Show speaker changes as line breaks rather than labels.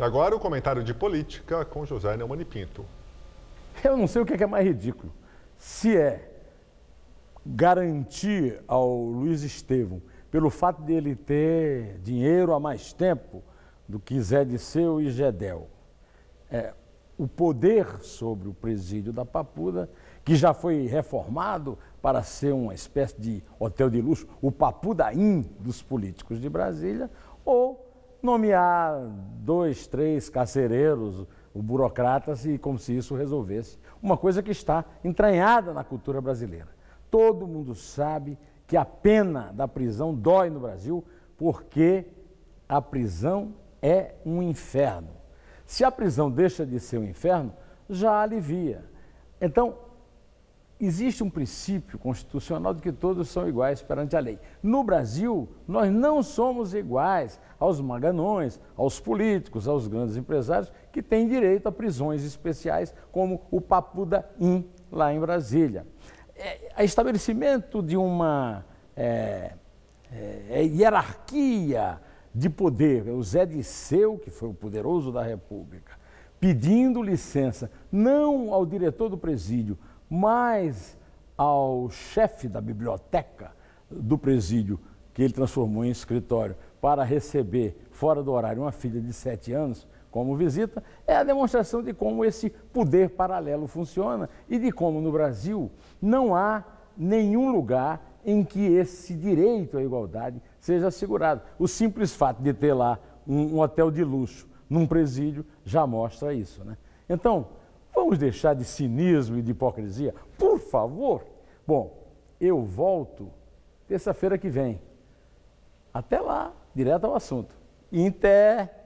E agora o comentário de política com José Neumani Pinto. Eu não sei o é que é mais ridículo. Se é garantir ao Luiz Estevam, pelo fato dele ter dinheiro há mais tempo do que Zé de Seu e Gedel, é, o poder sobre o presídio da Papuda, que já foi reformado para ser uma espécie de hotel de luxo, o Papuda Inn dos políticos de Brasília, ou nomear dois, três carcereiros, burocratas, e como se isso resolvesse. Uma coisa que está entranhada na cultura brasileira. Todo mundo sabe que a pena da prisão dói no Brasil porque a prisão é um inferno. Se a prisão deixa de ser um inferno, já alivia. Então, existe um princípio constitucional de que todos são iguais perante a lei. No Brasil, nós não somos iguais aos maganões, aos políticos, aos grandes empresários que têm direito a prisões especiais, como o Papuda In, lá em Brasília. É, é estabelecimento de uma é, é, é hierarquia de poder. O Zé Seu que foi o poderoso da República, pedindo licença, não ao diretor do presídio, mas ao chefe da biblioteca do presídio, que ele transformou em escritório, para receber fora do horário uma filha de sete anos como visita, é a demonstração de como esse poder paralelo funciona e de como no Brasil não há nenhum lugar em que esse direito à igualdade seja assegurado. O simples fato de ter lá um, hotel de luxo num presídio já mostra isso. Né? Então, Vamos deixar de cinismo e de hipocrisia, por favor. Bom, eu volto terça-feira que vem. Até lá, direto ao assunto. Inter.